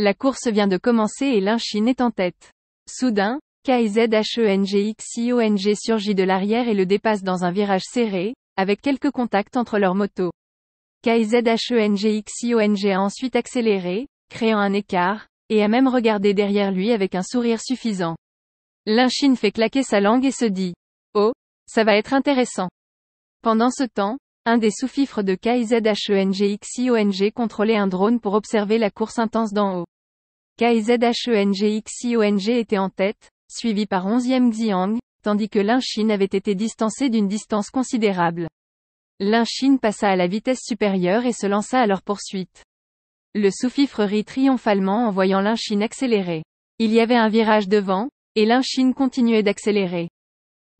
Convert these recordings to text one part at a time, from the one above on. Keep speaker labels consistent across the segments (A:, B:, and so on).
A: La course vient de commencer et l'Inchine est en tête. Soudain, KZHENGXIONG surgit de l'arrière et le dépasse dans un virage serré, avec quelques contacts entre leurs motos. KZHENGXIONG a ensuite accéléré, créant un écart, et a même regardé derrière lui avec un sourire suffisant. L'inchine fait claquer sa langue et se dit ⁇ Oh, ça va être intéressant !⁇ Pendant ce temps, un des sous-fifres de KZHENGXIONG contrôlait un drone pour observer la course intense d'en haut. KZHENGXIONG était en tête, suivi par 11e Xiang, tandis que l'Inchine avait été distancé d'une distance considérable. L'Inchine passa à la vitesse supérieure et se lança à leur poursuite. Le sous-fifre rit triomphalement en voyant l'Inchine accélérer. Il y avait un virage devant, et l'Inchine continuait d'accélérer.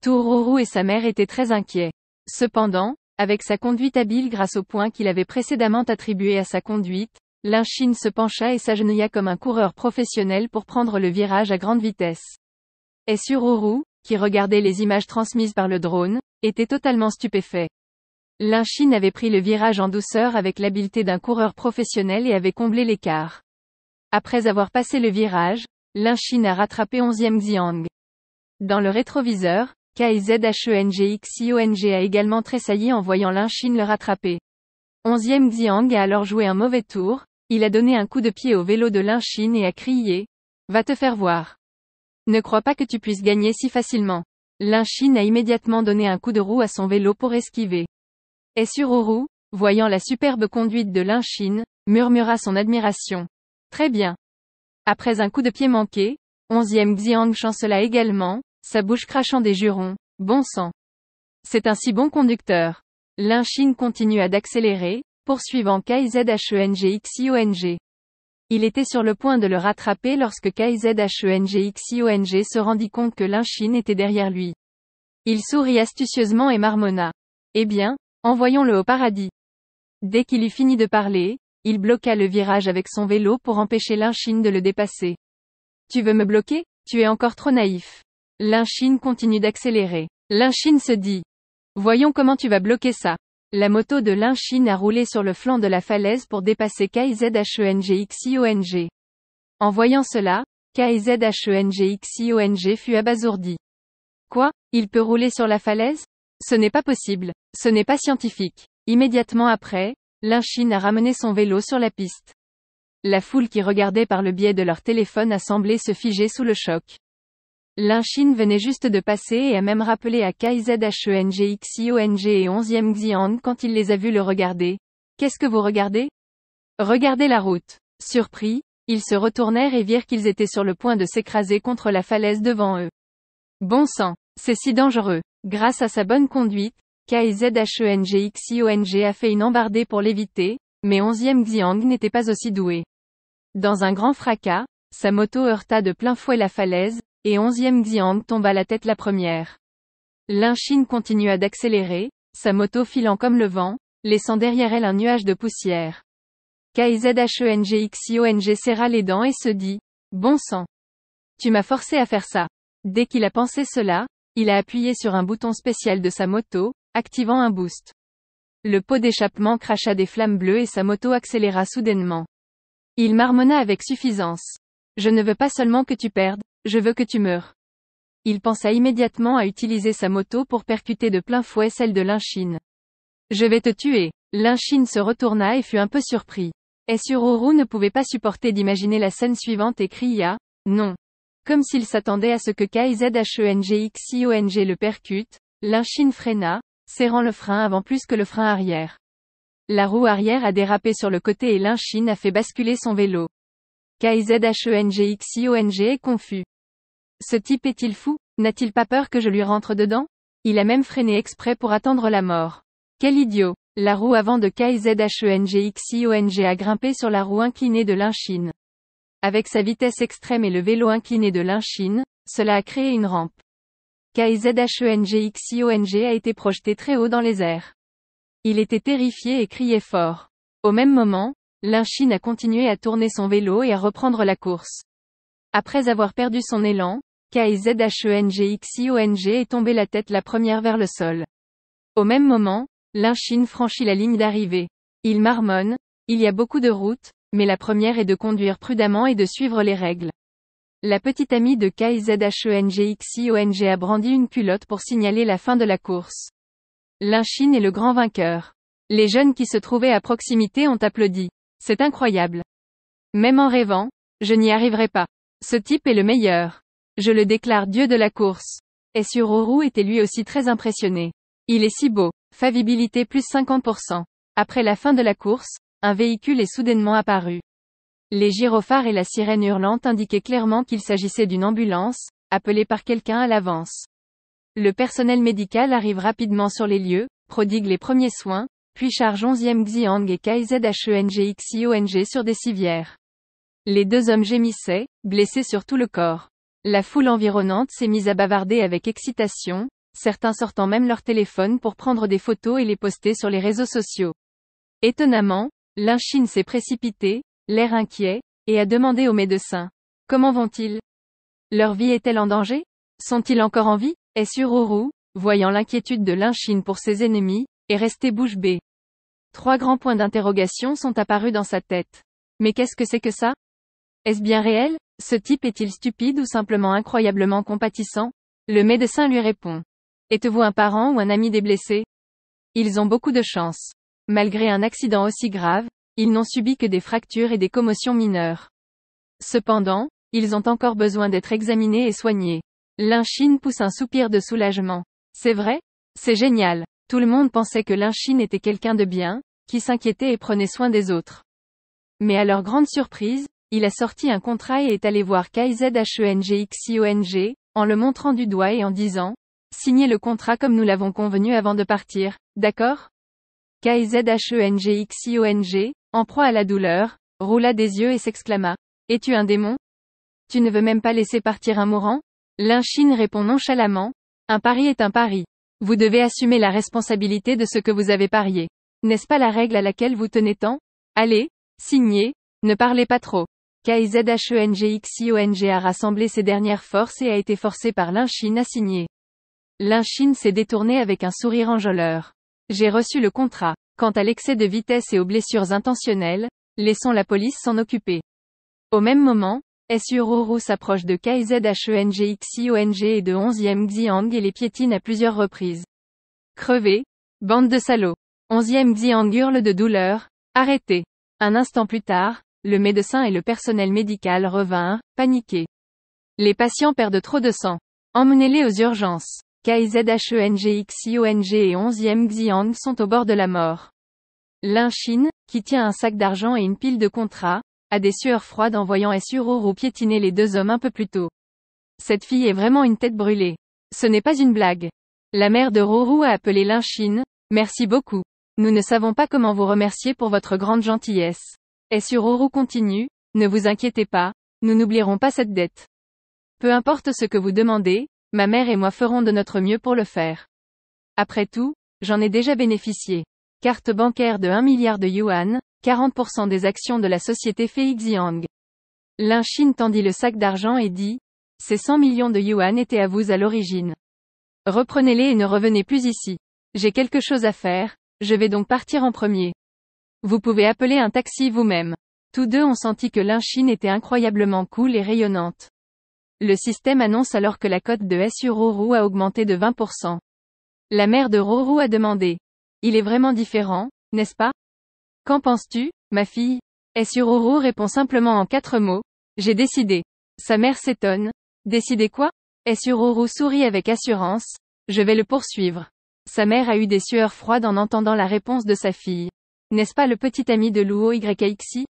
A: Tourourou et sa mère étaient très inquiets. Cependant, avec sa conduite habile grâce au point qu'il avait précédemment attribué à sa conduite, Chine se pencha et s'agenouilla comme un coureur professionnel pour prendre le virage à grande vitesse. Et Sururu, qui regardait les images transmises par le drone, était totalement stupéfait. Chine avait pris le virage en douceur avec l'habileté d'un coureur professionnel et avait comblé l'écart. Après avoir passé le virage, Chine a rattrapé 11e Xiang. Dans le rétroviseur, K.Z.H.E.N.G.X.I.O.N.G. a également tressailli en voyant l'Inchine le rattraper. Onzième Xiang a alors joué un mauvais tour, il a donné un coup de pied au vélo de l'Inchine et a crié « Va te faire voir !» Ne crois pas que tu puisses gagner si facilement. L'Inchine a immédiatement donné un coup de roue à son vélo pour esquiver. Et sur voyant la superbe conduite de l'Inchine, murmura son admiration. Très bien. Après un coup de pied manqué, onzième Xiang chancela également, sa bouche crachant des jurons. Bon sang. C'est un si bon conducteur. L'inchine continua d'accélérer, poursuivant KZHENGXIONG. Il était sur le point de le rattraper lorsque KZHENGXIONG se rendit compte que l'inchine était derrière lui. Il sourit astucieusement et marmonna. Eh bien, envoyons-le au paradis. Dès qu'il eut fini de parler, il bloqua le virage avec son vélo pour empêcher l'inchine de le dépasser. Tu veux me bloquer Tu es encore trop naïf. L'inchine continue d'accélérer. L'inchine se dit. Voyons comment tu vas bloquer ça. La moto de l'inchine a roulé sur le flanc de la falaise pour dépasser K-I-Z-H-E-N-G-X-I-O-N-G. En voyant cela, KIZHENGXIONG fut abasourdi. Quoi Il peut rouler sur la falaise Ce n'est pas possible. Ce n'est pas scientifique. Immédiatement après, l'inchine a ramené son vélo sur la piste. La foule qui regardait par le biais de leur téléphone a semblé se figer sous le choc. L'Inchine venait juste de passer et a même rappelé à Kai e KZHENGXIONG et 11e Xiang quand il les a vus le regarder. Qu'est-ce que vous regardez Regardez la route. Surpris, ils se retournèrent et virent qu'ils étaient sur le point de s'écraser contre la falaise devant eux. Bon sang, c'est si dangereux. Grâce à sa bonne conduite, KZHENGXIONG a fait une embardée pour l'éviter, mais 11e Xiang n'était pas aussi doué. Dans un grand fracas, sa moto heurta de plein fouet la falaise, et 11e Xiang tomba la tête la première. L'inchine continua d'accélérer, sa moto filant comme le vent, laissant derrière elle un nuage de poussière. KIZHENGXIONG serra les dents et se dit, Bon sang. Tu m'as forcé à faire ça. Dès qu'il a pensé cela, il a appuyé sur un bouton spécial de sa moto, activant un boost. Le pot d'échappement cracha des flammes bleues et sa moto accéléra soudainement. Il marmonna avec suffisance. Je ne veux pas seulement que tu perdes, je veux que tu meurs. Il pensa immédiatement à utiliser sa moto pour percuter de plein fouet celle de l'inchine. « Je vais te tuer. L'inchine se retourna et fut un peu surpris. Esururu ne pouvait pas supporter d'imaginer la scène suivante et cria, non. Comme s'il s'attendait à ce que KZHENGXIONG le percute, l'inchine freina, serrant le frein avant plus que le frein arrière. La roue arrière a dérapé sur le côté et l'inchine a fait basculer son vélo. KZHENGXIONG est confus. Ce type est-il fou N'a-t-il pas peur que je lui rentre dedans Il a même freiné exprès pour attendre la mort. Quel idiot La roue avant de KZHENGXIONG a grimpé sur la roue inclinée de l'inchine. Avec sa vitesse extrême et le vélo incliné de l'inchine, cela a créé une rampe. KZHENGXIONG a été projeté très haut dans les airs. Il était terrifié et criait fort. Au même moment, l'inchine a continué à tourner son vélo et à reprendre la course. Après avoir perdu son élan, KZHENGXIONG est tombé la tête la première vers le sol. Au même moment, l'inchine franchit la ligne d'arrivée. Il marmonne, il y a beaucoup de routes, mais la première est de conduire prudemment et de suivre les règles. La petite amie de KZHENGXIONG a brandi une culotte pour signaler la fin de la course. L'inchine est le grand vainqueur. Les jeunes qui se trouvaient à proximité ont applaudi. C'est incroyable. Même en rêvant, je n'y arriverai pas. Ce type est le meilleur. Je le déclare dieu de la course. Et sur était lui aussi très impressionné. Il est si beau. Favibilité plus 50%. Après la fin de la course, un véhicule est soudainement apparu. Les gyrophares et la sirène hurlante indiquaient clairement qu'il s'agissait d'une ambulance, appelée par quelqu'un à l'avance. Le personnel médical arrive rapidement sur les lieux, prodigue les premiers soins, puis charge 11e Xiang et KZHENGXIONG sur des civières. Les deux hommes gémissaient, blessés sur tout le corps. La foule environnante s'est mise à bavarder avec excitation, certains sortant même leur téléphone pour prendre des photos et les poster sur les réseaux sociaux. Étonnamment, L'inchine s'est précipité, l'air inquiet, et a demandé aux médecins. Comment vont-ils Leur vie est-elle en danger Sont-ils encore en vie Est Sururu, voyant l'inquiétude de l'inchine pour ses ennemis, est resté bouche bée. Trois grands points d'interrogation sont apparus dans sa tête. Mais qu'est-ce que c'est que ça Est-ce bien réel ce type est-il stupide ou simplement incroyablement compatissant Le médecin lui répond. Êtes-vous un parent ou un ami des blessés Ils ont beaucoup de chance. Malgré un accident aussi grave, ils n'ont subi que des fractures et des commotions mineures. Cependant, ils ont encore besoin d'être examinés et soignés. L'inchine pousse un soupir de soulagement. C'est vrai C'est génial. Tout le monde pensait que l'inchine était quelqu'un de bien, qui s'inquiétait et prenait soin des autres. Mais à leur grande surprise, il a sorti un contrat et est allé voir KZHENGXIONG, en le montrant du doigt et en disant « Signez le contrat comme nous l'avons convenu avant de partir, d'accord ?» KZHENGXIONG, en proie à la douleur, roula des yeux et s'exclama « Es-tu un démon Tu ne veux même pas laisser partir un mourant ?» L'inchine répond nonchalamment « Un pari est un pari. Vous devez assumer la responsabilité de ce que vous avez parié. N'est-ce pas la règle à laquelle vous tenez tant Allez, signez, ne parlez pas trop. KZHENGXIONG a rassemblé ses dernières forces et a été forcé par l'inchine à signer. L'inchine s'est détourné avec un sourire enjôleur. J'ai reçu le contrat. Quant à l'excès de vitesse et aux blessures intentionnelles, laissons la police s'en occuper. Au même moment, Sururu s'approche de KZHENGXIONG et de 11e Xiang et les piétine à plusieurs reprises. Crevé. Bande de salauds. 11e Xiang hurle de douleur. Arrêtez. Un instant plus tard, le médecin et le personnel médical revinrent, paniqués. Les patients perdent trop de sang. Emmenez-les aux urgences. KIZHENGXIONG et 11e Xiang sont au bord de la mort. Lin Xin, qui tient un sac d'argent et une pile de contrats, a des sueurs froides en voyant rou piétiner les deux hommes un peu plus tôt. Cette fille est vraiment une tête brûlée. Ce n'est pas une blague. La mère de Roru a appelé Xin. Merci beaucoup. Nous ne savons pas comment vous remercier pour votre grande gentillesse. Et sur Oro Continue, ne vous inquiétez pas, nous n'oublierons pas cette dette. Peu importe ce que vous demandez, ma mère et moi ferons de notre mieux pour le faire. Après tout, j'en ai déjà bénéficié. Carte bancaire de 1 milliard de yuan, 40% des actions de la société Feixiang. Xin tendit le sac d'argent et dit, ces 100 millions de yuan étaient à vous à l'origine. Reprenez-les et ne revenez plus ici. J'ai quelque chose à faire, je vais donc partir en premier. Vous pouvez appeler un taxi vous-même. Tous deux ont senti que l'Inchine était incroyablement cool et rayonnante. Le système annonce alors que la cote de SU a augmenté de 20%. La mère de Rorou a demandé. Il est vraiment différent, n'est-ce pas Qu'en penses-tu, ma fille SU répond simplement en quatre mots. J'ai décidé. Sa mère s'étonne. Décidé quoi SU sourit avec assurance. Je vais le poursuivre. Sa mère a eu des sueurs froides en entendant la réponse de sa fille. N'est-ce pas le petit ami de Luo YXI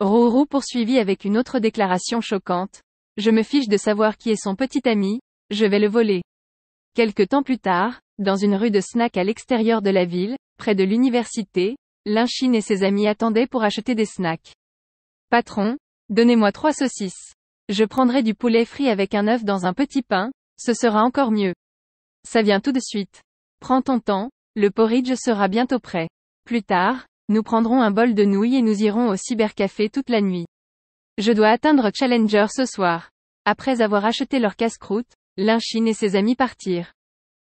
A: Rourou poursuivit avec une autre déclaration choquante. Je me fiche de savoir qui est son petit ami, je vais le voler. Quelque temps plus tard, dans une rue de snack à l'extérieur de la ville, près de l'université, l'inchine et ses amis attendaient pour acheter des snacks. Patron, donnez-moi trois saucisses. Je prendrai du poulet frit avec un œuf dans un petit pain, ce sera encore mieux. Ça vient tout de suite. Prends ton temps, le porridge sera bientôt prêt. Plus tard, nous prendrons un bol de nouilles et nous irons au cybercafé toute la nuit. Je dois atteindre Challenger ce soir. Après avoir acheté leur casse-croûte, l'inchine et ses amis partirent.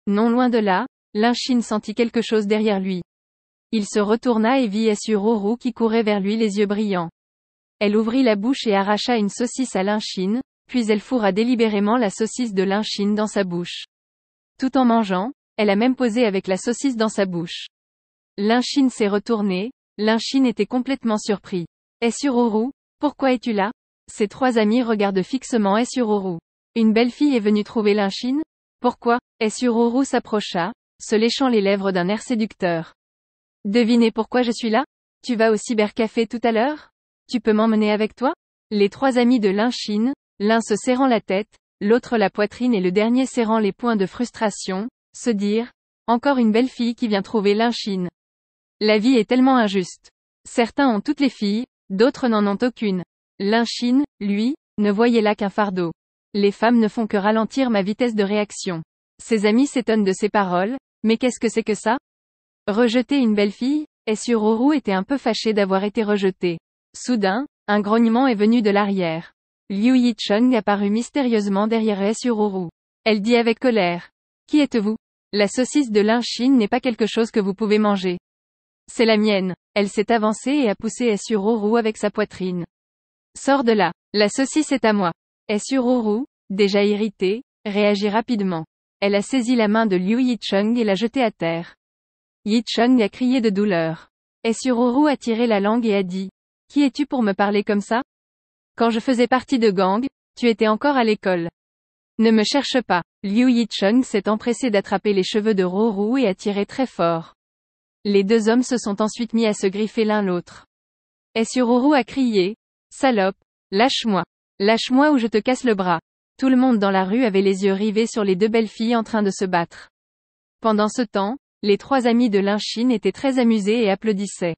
A: Non loin de là, l'inchine sentit quelque chose derrière lui. Il se retourna et vit Essuroro qui courait vers lui les yeux brillants. Elle ouvrit la bouche et arracha une saucisse à l'inchine, puis elle fourra délibérément la saucisse de l'inchine dans sa bouche. Tout en mangeant, elle a même posé avec la saucisse dans sa bouche. L'inchine s'est retourné, L'inchine était complètement surpris. Esururu, pourquoi es-tu là Ses trois amis regardent fixement Esururu. « Une belle fille est venue trouver l'inchine Pourquoi Esururu s'approcha, se léchant les lèvres d'un air séducteur. Devinez pourquoi je suis là Tu vas au cybercafé tout à l'heure Tu peux m'emmener avec toi Les trois amis de l'inchine, l'un se serrant la tête, l'autre la poitrine et le dernier serrant les poings de frustration, se dirent, encore une belle fille qui vient trouver l'inchine. » La vie est tellement injuste. Certains ont toutes les filles, d'autres n'en ont aucune. L'inchine, lui, ne voyait là qu'un fardeau. Les femmes ne font que ralentir ma vitesse de réaction. Ses amis s'étonnent de ses paroles, mais qu'est-ce que c'est que ça Rejeter une belle fille Et était un peu fâché d'avoir été rejeté. Soudain, un grognement est venu de l'arrière. Liu Yicheng apparut mystérieusement derrière Oru. Elle dit avec colère. Qui êtes-vous La saucisse de l'inchine n'est pas quelque chose que vous pouvez manger. C'est la mienne. Elle s'est avancée et a poussé Essururu avec sa poitrine. Sors de là. La saucisse est à moi. Essururu, déjà irritée, réagit rapidement. Elle a saisi la main de Liu Yicheng et l'a jetée à terre. Yicheng a crié de douleur. Essururu a tiré la langue et a dit. Qui es-tu pour me parler comme ça? Quand je faisais partie de gang, tu étais encore à l'école. Ne me cherche pas. Liu Yicheng s'est empressé d'attraper les cheveux de Rourou et a tiré très fort. Les deux hommes se sont ensuite mis à se griffer l'un l'autre. Et a crié. Salope. Lâche-moi. Lâche-moi ou je te casse le bras. Tout le monde dans la rue avait les yeux rivés sur les deux belles filles en train de se battre. Pendant ce temps, les trois amis de l'Inchine étaient très amusés et applaudissaient.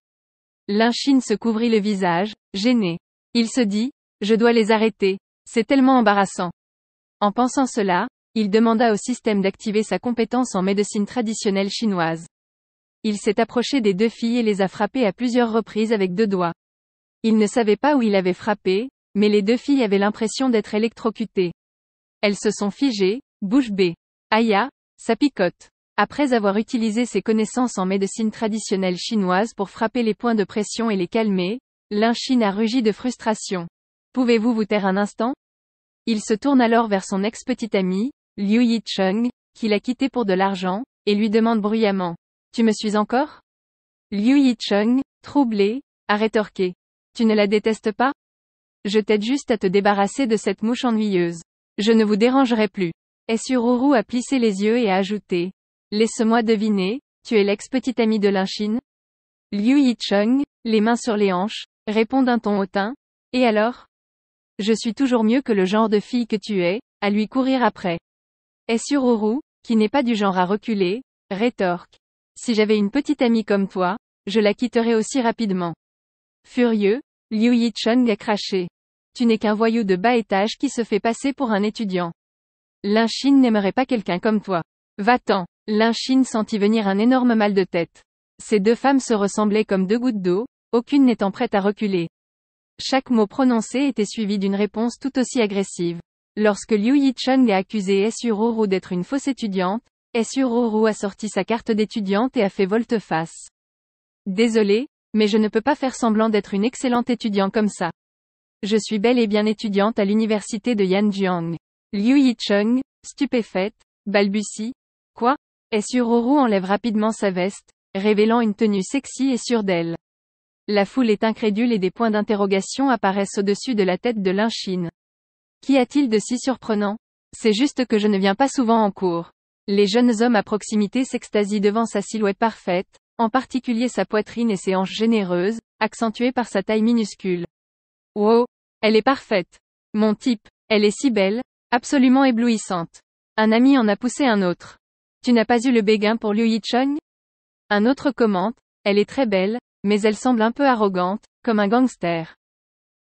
A: L'Inchine se couvrit le visage, gêné. Il se dit, je dois les arrêter, c'est tellement embarrassant. En pensant cela, il demanda au système d'activer sa compétence en médecine traditionnelle chinoise. Il s'est approché des deux filles et les a frappées à plusieurs reprises avec deux doigts. Il ne savait pas où il avait frappé, mais les deux filles avaient l'impression d'être électrocutées. Elles se sont figées, bouche bée. Aya, ça picote. Après avoir utilisé ses connaissances en médecine traditionnelle chinoise pour frapper les points de pression et les calmer, Xin a rugi de frustration. Pouvez-vous vous taire un instant Il se tourne alors vers son ex petite ami, Liu Yicheng, qui l'a quitté pour de l'argent, et lui demande bruyamment. Tu me suis encore Liu Yicheng, troublé, a rétorqué. Tu ne la détestes pas Je t'aide juste à te débarrasser de cette mouche ennuyeuse. Je ne vous dérangerai plus. Essururu a plissé les yeux et a ajouté. Laisse-moi deviner, tu es l'ex-petite amie de Linchine Liu Yicheng, les mains sur les hanches, répond d'un ton hautain. Et alors Je suis toujours mieux que le genre de fille que tu es, à lui courir après. Essururu, qui n'est pas du genre à reculer, rétorque. Si j'avais une petite amie comme toi, je la quitterais aussi rapidement. Furieux, Liu Yicheng a craché. Tu n'es qu'un voyou de bas étage qui se fait passer pour un étudiant. Lin Xin n'aimerait pas quelqu'un comme toi. Va-t'en. Xin sentit venir un énorme mal de tête. Ces deux femmes se ressemblaient comme deux gouttes d'eau, aucune n'étant prête à reculer. Chaque mot prononcé était suivi d'une réponse tout aussi agressive. Lorsque Liu Yicheng a accusé Ruru d'être une fausse étudiante, Rourou a sorti sa carte d'étudiante et a fait volte-face. Désolée, mais je ne peux pas faire semblant d'être une excellente étudiante comme ça. Je suis bel et bien étudiante à l'université de Yanjiang. Liu Yicheng, stupéfaite, balbutie. Quoi Rourou enlève rapidement sa veste, révélant une tenue sexy et sûre d'elle. La foule est incrédule et des points d'interrogation apparaissent au-dessus de la tête de l'inchine. Qu'y a-t-il de si surprenant C'est juste que je ne viens pas souvent en cours. Les jeunes hommes à proximité s'extasient devant sa silhouette parfaite, en particulier sa poitrine et ses hanches généreuses, accentuées par sa taille minuscule. Wow, elle est parfaite. Mon type, elle est si belle, absolument éblouissante. Un ami en a poussé un autre. Tu n'as pas eu le béguin pour Liu Yicheng Un autre commente, elle est très belle, mais elle semble un peu arrogante, comme un gangster.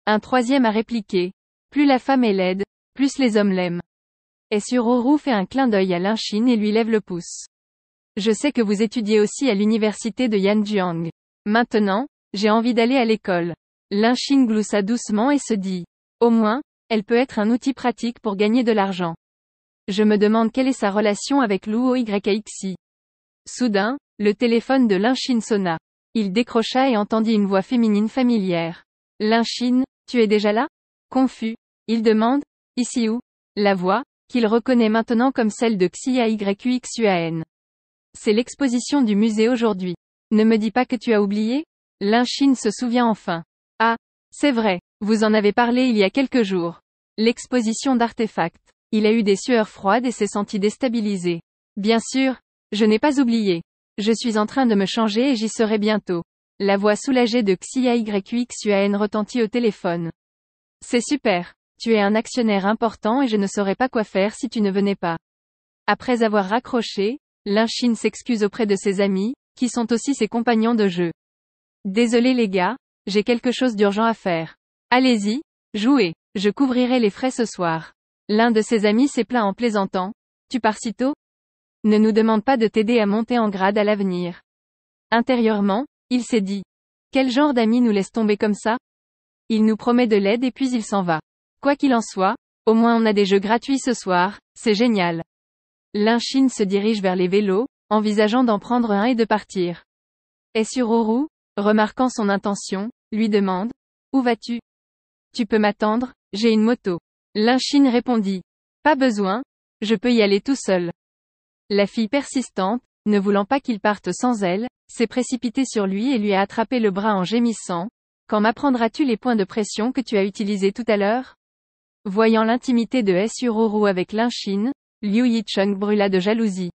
A: Un troisième a répliqué, plus la femme est laide, plus les hommes l'aiment. Et Suroru fait un clin d'œil à Xin et lui lève le pouce. Je sais que vous étudiez aussi à l'université de Yanjiang. Maintenant, j'ai envie d'aller à l'école. Xin gloussa doucement et se dit. Au moins, elle peut être un outil pratique pour gagner de l'argent. Je me demande quelle est sa relation avec Luo YXI. Soudain, le téléphone de Xin sonna. Il décrocha et entendit une voix féminine familière. Xin, tu es déjà là Confus. Il demande, ici où La voix, qu'il reconnaît maintenant comme celle de Xuan. C'est l'exposition du musée aujourd'hui. Ne me dis pas que tu as oublié L'inchine se souvient enfin. Ah, c'est vrai, vous en avez parlé il y a quelques jours. L'exposition d'artefacts. Il a eu des sueurs froides et s'est senti déstabilisé. Bien sûr, je n'ai pas oublié. Je suis en train de me changer et j'y serai bientôt. La voix soulagée de Xuan retentit au téléphone. C'est super. Tu es un actionnaire important et je ne saurais pas quoi faire si tu ne venais pas. Après avoir raccroché, l'inchine s'excuse auprès de ses amis, qui sont aussi ses compagnons de jeu. Désolé les gars, j'ai quelque chose d'urgent à faire. Allez-y, jouez, je couvrirai les frais ce soir. L'un de ses amis s'est plaint en plaisantant. Tu pars si tôt Ne nous demande pas de t'aider à monter en grade à l'avenir. Intérieurement, il s'est dit. Quel genre d'ami nous laisse tomber comme ça Il nous promet de l'aide et puis il s'en va. Quoi qu'il en soit, au moins on a des jeux gratuits ce soir, c'est génial. L'inchine se dirige vers les vélos, envisageant d'en prendre un et de partir. Et remarquant son intention, lui demande, Où vas-tu Tu peux m'attendre, j'ai une moto. L'inchine répondit, Pas besoin, je peux y aller tout seul. La fille persistante, ne voulant pas qu'il parte sans elle, s'est précipitée sur lui et lui a attrapé le bras en gémissant, Quand m'apprendras-tu les points de pression que tu as utilisés tout à l'heure Voyant l'intimité de Rourou avec Shin, Liu Yicheng brûla de jalousie.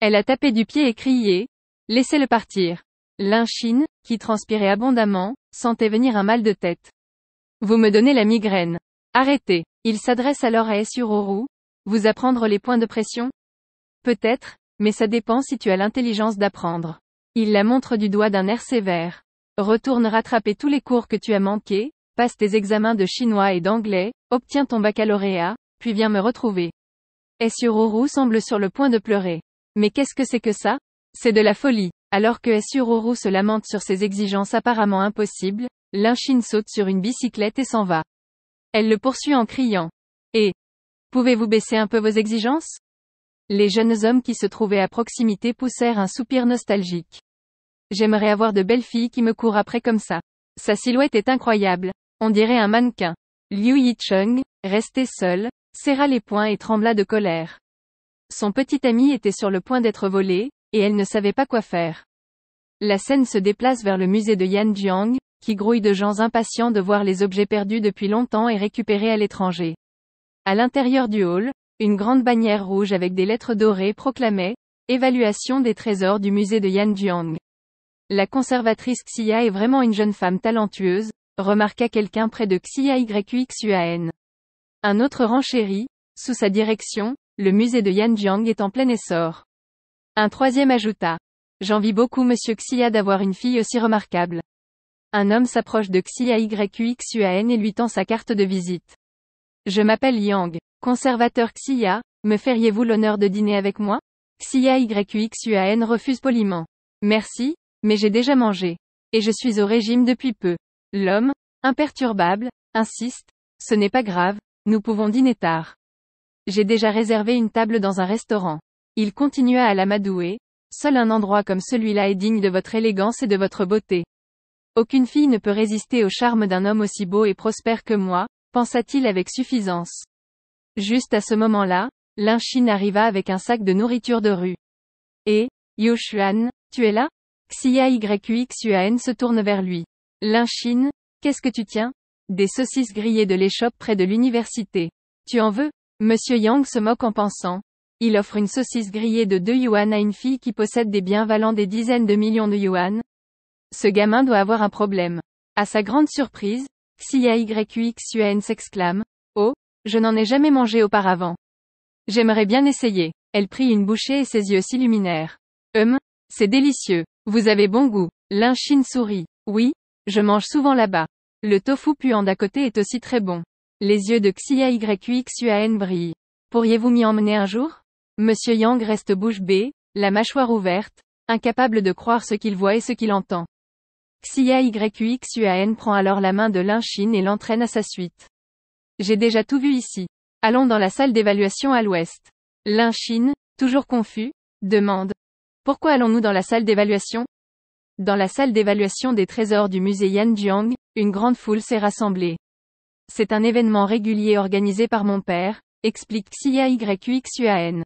A: Elle a tapé du pied et crié « Laissez-le partir !» L'inchine, qui transpirait abondamment, sentait venir un mal de tête. « Vous me donnez la migraine. Arrêtez !» Il s'adresse alors à Rourou. « Vous apprendre les points de pression ?» Peut-être, mais ça dépend si tu as l'intelligence d'apprendre. Il la montre du doigt d'un air sévère. Retourne rattraper tous les cours que tu as manqués, passe tes examens de chinois et d'anglais, obtiens ton baccalauréat, puis viens me retrouver. Esururu semble sur le point de pleurer. Mais qu'est-ce que c'est que ça C'est de la folie. Alors que Esururu se lamente sur ses exigences apparemment impossibles, l'inchine saute sur une bicyclette et s'en va. Elle le poursuit en criant. Et Pouvez-vous baisser un peu vos exigences Les jeunes hommes qui se trouvaient à proximité poussèrent un soupir nostalgique. J'aimerais avoir de belles filles qui me courent après comme ça. Sa silhouette est incroyable. On dirait un mannequin. Liu Yicheng, resté seul, serra les poings et trembla de colère. Son petit ami était sur le point d'être volé, et elle ne savait pas quoi faire. La scène se déplace vers le musée de Yanjiang, qui grouille de gens impatients de voir les objets perdus depuis longtemps et récupérés à l'étranger. À l'intérieur du hall, une grande bannière rouge avec des lettres dorées proclamait Évaluation des trésors du musée de Yanjiang. La conservatrice Xia est vraiment une jeune femme talentueuse, remarqua quelqu'un près de Xuan. Un autre renchérit, sous sa direction, le musée de Yanjiang est en plein essor. Un troisième ajouta. J'envie beaucoup monsieur Xia d'avoir une fille aussi remarquable. Un homme s'approche de Xuan et lui tend sa carte de visite. Je m'appelle Yang, conservateur Xia, me feriez-vous l'honneur de dîner avec moi? Xia refuse poliment. Merci, mais j'ai déjà mangé. Et je suis au régime depuis peu. L'homme, imperturbable, insiste, ce n'est pas grave, nous pouvons dîner tard. J'ai déjà réservé une table dans un restaurant. Il continua à l'amadouer, seul un endroit comme celui-là est digne de votre élégance et de votre beauté. Aucune fille ne peut résister au charme d'un homme aussi beau et prospère que moi, pensa-t-il avec suffisance. Juste à ce moment-là, l'inchine arriva avec un sac de nourriture de rue. Et, Yushuan, tu es là? Xia se tourne vers lui. L'inchine, qu'est-ce que tu tiens Des saucisses grillées de l'échoppe près de l'université. Tu en veux Monsieur Yang se moque en pensant. Il offre une saucisse grillée de 2 yuan à une fille qui possède des biens valant des dizaines de millions de yuan. Ce gamin doit avoir un problème. À sa grande surprise, Yuen s'exclame. Oh, je n'en ai jamais mangé auparavant. J'aimerais bien essayer. Elle prit une bouchée et ses yeux s'illuminèrent. Hum, c'est délicieux. Vous avez bon goût. L'inchine sourit. Oui, je mange souvent là-bas. Le tofu puant d'à côté est aussi très bon. Les yeux de Xuan brillent. Pourriez-vous m'y emmener un jour Monsieur Yang reste bouche bée, la mâchoire ouverte, incapable de croire ce qu'il voit et ce qu'il entend. Xuan prend alors la main de Xin et l'entraîne à sa suite. J'ai déjà tout vu ici. Allons dans la salle d'évaluation à l'ouest. Xin, toujours confus, demande. Pourquoi allons-nous dans la salle d'évaluation dans la salle d'évaluation des trésors du musée Yanjiang, une grande foule s'est rassemblée. C'est un événement régulier organisé par mon père, explique Xia YQXUAN.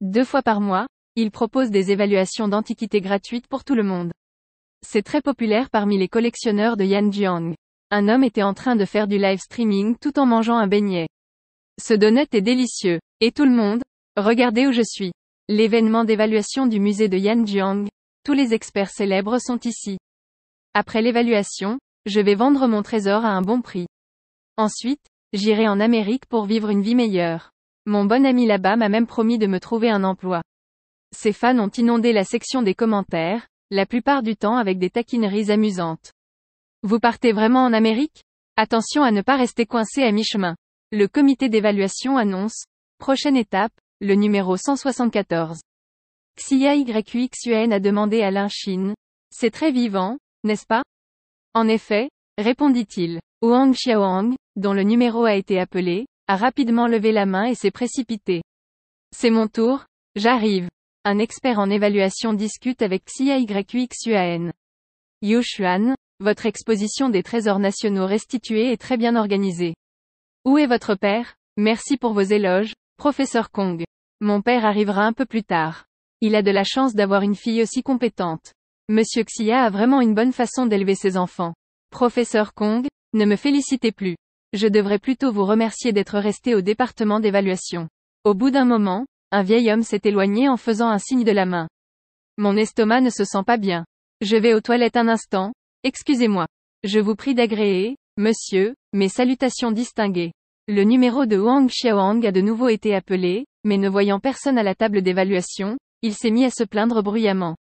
A: Deux fois par mois, il propose des évaluations d'antiquités gratuites pour tout le monde. C'est très populaire parmi les collectionneurs de Yanjiang. Un homme était en train de faire du live streaming tout en mangeant un beignet. Ce donut est délicieux. Et tout le monde, regardez où je suis. L'événement d'évaluation du musée de Yanjiang, tous les experts célèbres sont ici. Après l'évaluation, je vais vendre mon trésor à un bon prix. Ensuite, j'irai en Amérique pour vivre une vie meilleure. Mon bon ami là-bas m'a même promis de me trouver un emploi. Ses fans ont inondé la section des commentaires, la plupart du temps avec des taquineries amusantes. Vous partez vraiment en Amérique Attention à ne pas rester coincé à mi-chemin. Le comité d'évaluation annonce, prochaine étape, le numéro 174. XIYQXUN a demandé à Lin C'est très vivant, n'est-ce pas En effet, répondit-il. Wang Xiaoang, dont le numéro a été appelé, a rapidement levé la main et s'est précipité. C'est mon tour, j'arrive. Un expert en évaluation discute avec Yu Yushuan, votre exposition des trésors nationaux restitués est très bien organisée. Où est votre père Merci pour vos éloges, professeur Kong. Mon père arrivera un peu plus tard. Il a de la chance d'avoir une fille aussi compétente. Monsieur Xia a vraiment une bonne façon d'élever ses enfants. Professeur Kong, ne me félicitez plus. Je devrais plutôt vous remercier d'être resté au département d'évaluation. Au bout d'un moment, un vieil homme s'est éloigné en faisant un signe de la main. Mon estomac ne se sent pas bien. Je vais aux toilettes un instant. Excusez-moi. Je vous prie d'agréer, monsieur, mes salutations distinguées. Le numéro de Wang Xiaowang a de nouveau été appelé, mais ne voyant personne à la table d'évaluation, il s'est mis à se plaindre bruyamment.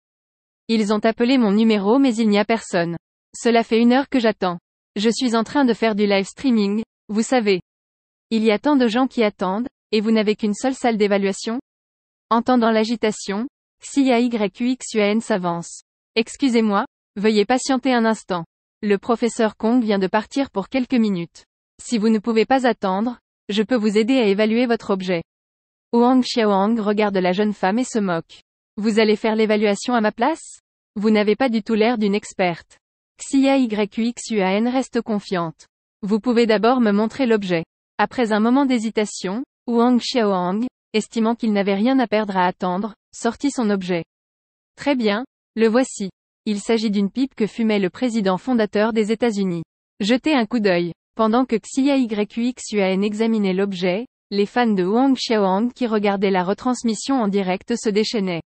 A: Ils ont appelé mon numéro mais il n'y a personne. Cela fait une heure que j'attends. Je suis en train de faire du live streaming, vous savez. Il y a tant de gens qui attendent, et vous n'avez qu'une seule salle d'évaluation Entendant l'agitation, CIAYQXUAN s'avance. Excusez-moi, veuillez patienter un instant. Le professeur Kong vient de partir pour quelques minutes. Si vous ne pouvez pas attendre, je peux vous aider à évaluer votre objet. Wang Xiaoang regarde la jeune femme et se moque. Vous allez faire l'évaluation à ma place Vous n'avez pas du tout l'air d'une experte. Xia Yuxuan reste confiante. Vous pouvez d'abord me montrer l'objet. Après un moment d'hésitation, Wang Xiaoang, estimant qu'il n'avait rien à perdre à attendre, sortit son objet. Très bien, le voici. Il s'agit d'une pipe que fumait le président fondateur des États-Unis. Jetez un coup d'œil. Pendant que Xia Yuxuan examinait l'objet, les fans de Wang Xiaohang qui regardaient la retransmission en direct se déchaînaient.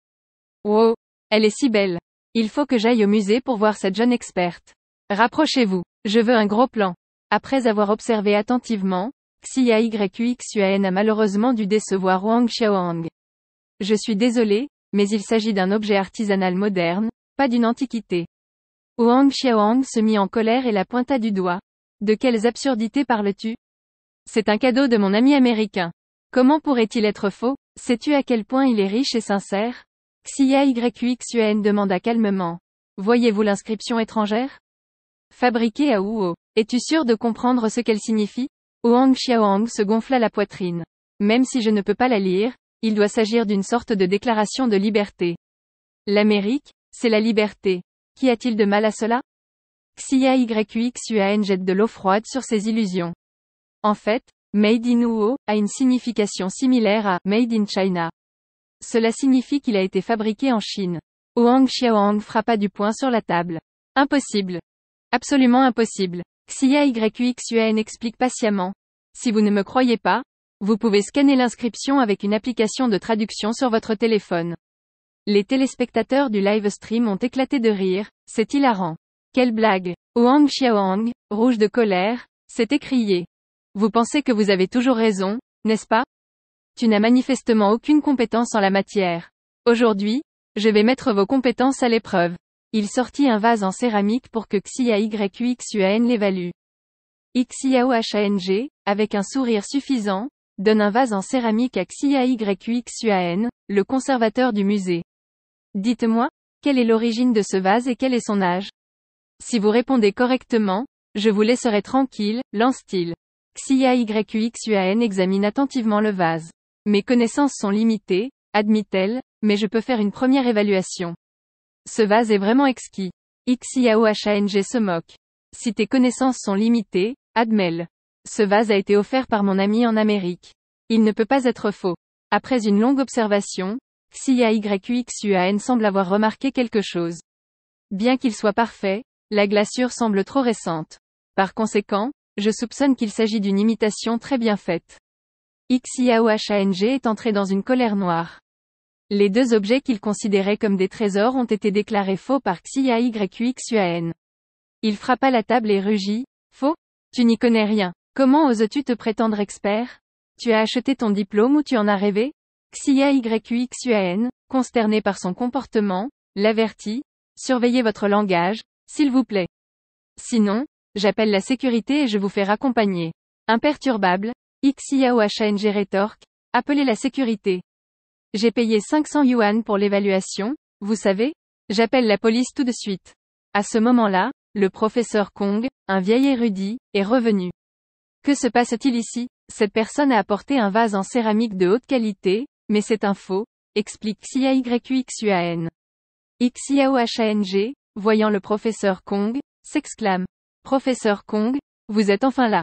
A: Wow Elle est si belle Il faut que j'aille au musée pour voir cette jeune experte. Rapprochez-vous Je veux un gros plan Après avoir observé attentivement, Xia Yuxuan a malheureusement dû décevoir Wang Xiaohang. Je suis désolé, mais il s'agit d'un objet artisanal moderne, pas d'une antiquité. Wang Xiaohang se mit en colère et la pointa du doigt. De quelles absurdités parles-tu c'est un cadeau de mon ami américain. Comment pourrait-il être faux Sais-tu à quel point il est riche et sincère Xia xuan demanda calmement. Voyez-vous l'inscription étrangère Fabriquée à Wuo. Es-tu sûr de comprendre ce qu'elle signifie Oang Xiaoang se gonfla la poitrine. Même si je ne peux pas la lire, il doit s'agir d'une sorte de déclaration de liberté. L'Amérique, c'est la liberté. Qu'y a-t-il de mal à cela Xia xuan jette de l'eau froide sur ses illusions. En fait, Made in UO a une signification similaire à Made in China. Cela signifie qu'il a été fabriqué en Chine. Ouang Xiaohang frappa du poing sur la table. Impossible. Absolument impossible. Xia YUXUN explique patiemment. Si vous ne me croyez pas, vous pouvez scanner l'inscription avec une application de traduction sur votre téléphone. Les téléspectateurs du live stream ont éclaté de rire, c'est hilarant. Quelle blague. Ouang Xiaoang, rouge de colère, s'est écrié. Vous pensez que vous avez toujours raison, n'est-ce pas Tu n'as manifestement aucune compétence en la matière. Aujourd'hui, je vais mettre vos compétences à l'épreuve. Il sortit un vase en céramique pour que XIAYUXUAN l'évalue. XIAOHANG, avec un sourire suffisant, donne un vase en céramique à Yuxuan, le conservateur du musée. Dites-moi, quelle est l'origine de ce vase et quel est son âge Si vous répondez correctement, je vous laisserai tranquille, lance-t-il. XIAYQXUAN examine attentivement le vase. Mes connaissances sont limitées, admit elle mais je peux faire une première évaluation. Ce vase est vraiment exquis. XIAOHANG se moque. Si tes connaissances sont limitées, admet-elle. Ce vase a été offert par mon ami en Amérique. Il ne peut pas être faux. Après une longue observation, XIAYQXUAN semble avoir remarqué quelque chose. Bien qu'il soit parfait, la glaçure semble trop récente. Par conséquent, je soupçonne qu'il s'agit d'une imitation très bien faite. Xiaohang est entré dans une colère noire. Les deux objets qu'il considérait comme des trésors ont été déclarés faux par YXUAN. Il frappa la table et rugit, Faux Tu n'y connais rien. Comment oses-tu te prétendre expert Tu as acheté ton diplôme ou tu en as rêvé YXUAN, consterné par son comportement, l'avertit, Surveillez votre langage, s'il vous plaît. Sinon, j'appelle la sécurité et je vous fais raccompagner. Imperturbable, Hang rétorque. appelez la sécurité. J'ai payé 500 yuan pour l'évaluation, vous savez J'appelle la police tout de suite. À ce moment-là, le professeur Kong, un vieil érudit, est revenu. Que se passe-t-il ici Cette personne a apporté un vase en céramique de haute qualité, mais c'est un faux, explique XIAO XIAOHANG, voyant le professeur Kong, s'exclame. Professeur Kong, vous êtes enfin là.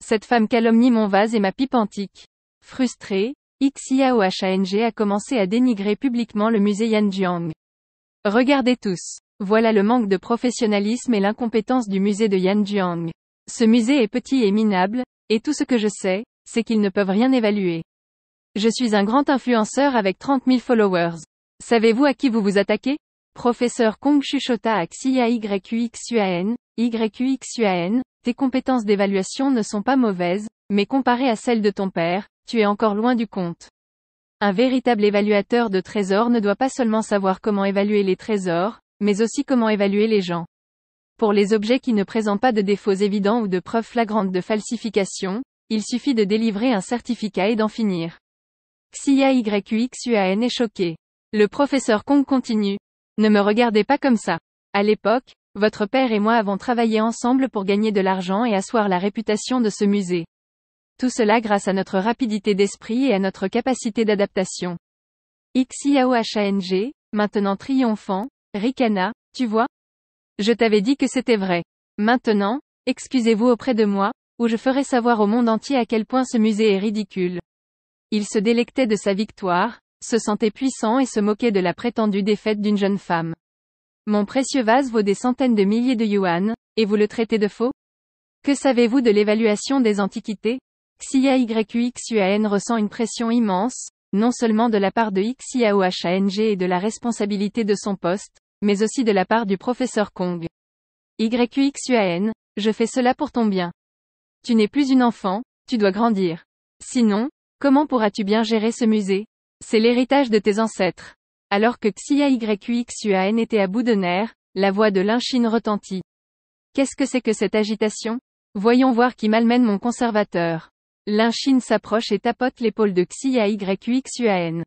A: Cette femme calomnie mon vase et ma pipe antique. Frustré, XIAOHANG a commencé à dénigrer publiquement le musée Yanjiang. Regardez tous. Voilà le manque de professionnalisme et l'incompétence du musée de Yanjiang. Ce musée est petit et minable, et tout ce que je sais, c'est qu'ils ne peuvent rien évaluer. Je suis un grand influenceur avec 30 000 followers. Savez-vous à qui vous vous attaquez Professeur Kong Chuchota à XIA YQXUAN, YQXUAN, tes compétences d'évaluation ne sont pas mauvaises, mais comparées à celles de ton père, tu es encore loin du compte. Un véritable évaluateur de trésors ne doit pas seulement savoir comment évaluer les trésors, mais aussi comment évaluer les gens. Pour les objets qui ne présentent pas de défauts évidents ou de preuves flagrantes de falsification, il suffit de délivrer un certificat et d'en finir. XIA YQXUAN est choqué. Le professeur Kong continue. Ne me regardez pas comme ça. À l'époque, votre père et moi avons travaillé ensemble pour gagner de l'argent et asseoir la réputation de ce musée. Tout cela grâce à notre rapidité d'esprit et à notre capacité d'adaptation. HANG, maintenant triomphant, RIKANA, tu vois Je t'avais dit que c'était vrai. Maintenant, excusez-vous auprès de moi, ou je ferai savoir au monde entier à quel point ce musée est ridicule. Il se délectait de sa victoire, se sentait puissant et se moquait de la prétendue défaite d'une jeune femme. Mon précieux vase vaut des centaines de milliers de yuan, et vous le traitez de faux Que savez-vous de l'évaluation des antiquités YUXUAN ressent une pression immense, non seulement de la part de XIAOHANG et de la responsabilité de son poste, mais aussi de la part du professeur Kong. Yuxuan, je fais cela pour ton bien. Tu n'es plus une enfant, tu dois grandir. Sinon, comment pourras-tu bien gérer ce musée c'est l'héritage de tes ancêtres. Alors que n était à bout de nerfs, la voix de l'inchine retentit. Qu'est-ce que c'est que cette agitation Voyons voir qui malmène mon conservateur. L'inchine s'approche et tapote l'épaule de XIAYQXUAN.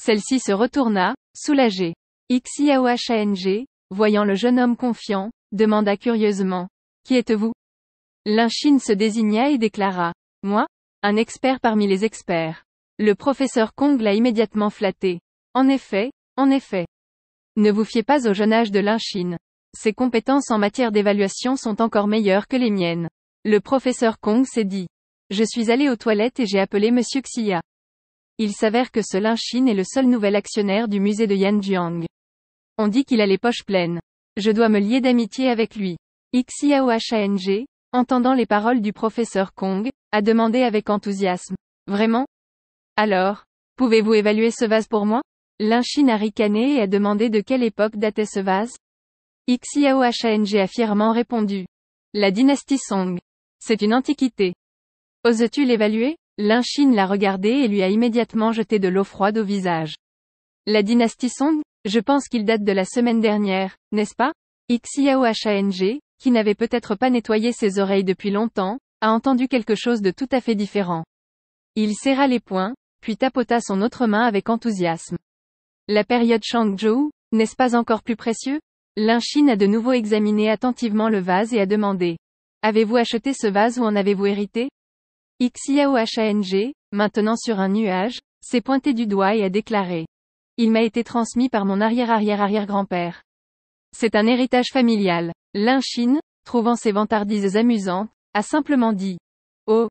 A: Celle-ci se retourna, soulagée. XIAOHANG, voyant le jeune homme confiant, demanda curieusement. Qui êtes-vous L'inchine se désigna et déclara. Moi Un expert parmi les experts. Le professeur Kong l'a immédiatement flatté. En effet, en effet. Ne vous fiez pas au jeune âge de l'inchine. Ses compétences en matière d'évaluation sont encore meilleures que les miennes. Le professeur Kong s'est dit. Je suis allé aux toilettes et j'ai appelé Monsieur Xia. Il s'avère que ce chine est le seul nouvel actionnaire du musée de Yanjiang. On dit qu'il a les poches pleines. Je dois me lier d'amitié avec lui. Xiaohang, entendant les paroles du professeur Kong, a demandé avec enthousiasme. Vraiment alors, pouvez-vous évaluer ce vase pour moi l'inchine a ricané et a demandé de quelle époque datait ce vase. Xiao hang a fièrement répondu. La dynastie Song. C'est une antiquité. Oses-tu l'évaluer l'inchine l'a regardé et lui a immédiatement jeté de l'eau froide au visage. La dynastie Song Je pense qu'il date de la semaine dernière, n'est-ce pas Xiao Hang, qui n'avait peut-être pas nettoyé ses oreilles depuis longtemps, a entendu quelque chose de tout à fait différent. Il serra les poings, puis tapota son autre main avec enthousiasme. La période Shangzhou, n'est-ce pas encore plus précieux Xin a de nouveau examiné attentivement le vase et a demandé. Avez-vous acheté ce vase ou en avez-vous hérité Xiao Xiaohang, maintenant sur un nuage, s'est pointé du doigt et a déclaré. Il m'a été transmis par mon arrière-arrière-arrière-grand-père. C'est un héritage familial. L'inchine, trouvant ses vantardises amusantes, a simplement dit. Oh,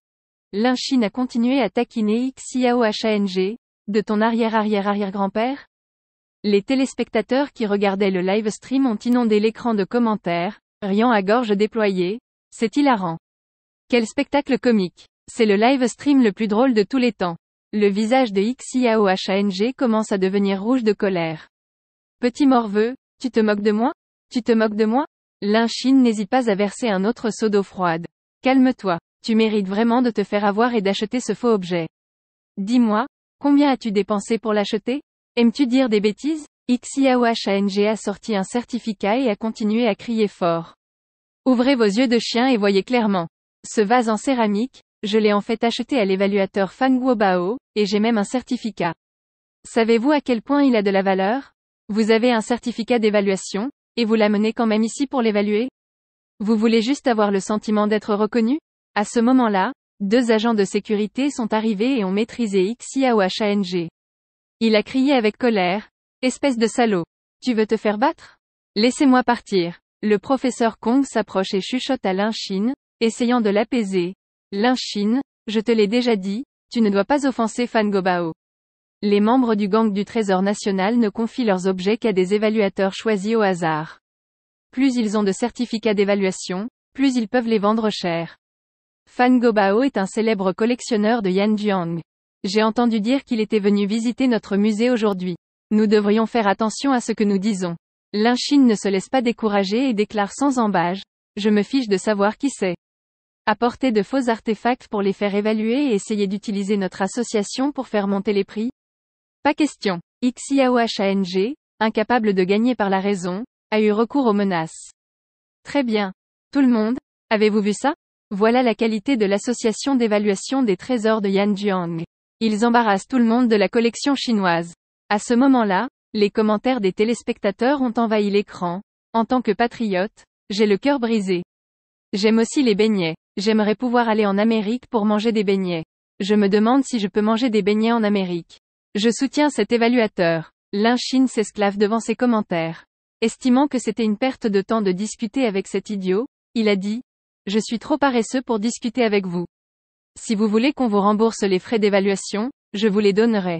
A: L'inchine a continué à taquiner XIAOHANG, de ton arrière-arrière-arrière-grand-père Les téléspectateurs qui regardaient le live stream ont inondé l'écran de commentaires, riant à gorge déployée. C'est hilarant. Quel spectacle comique. C'est le live stream le plus drôle de tous les temps. Le visage de Hang commence à devenir rouge de colère. Petit morveux, tu te moques de moi Tu te moques de moi L'inchine n'hésite pas à verser un autre seau d'eau froide. Calme-toi. Tu mérites vraiment de te faire avoir et d'acheter ce faux objet. Dis-moi, combien as-tu dépensé pour l'acheter Aimes-tu dire des bêtises HANG a sorti un certificat et a continué à crier fort. Ouvrez vos yeux de chien et voyez clairement. Ce vase en céramique, je l'ai en fait acheté à l'évaluateur Fang Bao, et j'ai même un certificat. Savez-vous à quel point il a de la valeur Vous avez un certificat d'évaluation, et vous l'amenez quand même ici pour l'évaluer Vous voulez juste avoir le sentiment d'être reconnu à ce moment-là, deux agents de sécurité sont arrivés et ont maîtrisé HNG. Il a crié avec colère, Espèce de salaud. Tu veux te faire battre Laissez-moi partir. Le professeur Kong s'approche et chuchote à Xin, essayant de l'apaiser. Xin, je te l'ai déjà dit, tu ne dois pas offenser Fan Gobao. Les membres du gang du Trésor national ne confient leurs objets qu'à des évaluateurs choisis au hasard. Plus ils ont de certificats d'évaluation, plus ils peuvent les vendre cher. Fan Gobao est un célèbre collectionneur de Yanjiang. J'ai entendu dire qu'il était venu visiter notre musée aujourd'hui. Nous devrions faire attention à ce que nous disons. L'inchine ne se laisse pas décourager et déclare sans embâge. Je me fiche de savoir qui c'est. Apporter de faux artefacts pour les faire évaluer et essayer d'utiliser notre association pour faire monter les prix Pas question. HANG, incapable de gagner par la raison, a eu recours aux menaces. Très bien. Tout le monde, avez-vous vu ça voilà la qualité de l'association d'évaluation des trésors de Yan Jiang. Ils embarrassent tout le monde de la collection chinoise. À ce moment-là, les commentaires des téléspectateurs ont envahi l'écran. En tant que patriote, j'ai le cœur brisé. J'aime aussi les beignets. J'aimerais pouvoir aller en Amérique pour manger des beignets. Je me demande si je peux manger des beignets en Amérique. Je soutiens cet évaluateur. L'inchine s'esclave devant ses commentaires. Estimant que c'était une perte de temps de discuter avec cet idiot, il a dit, je suis trop paresseux pour discuter avec vous. Si vous voulez qu'on vous rembourse les frais d'évaluation, je vous les donnerai.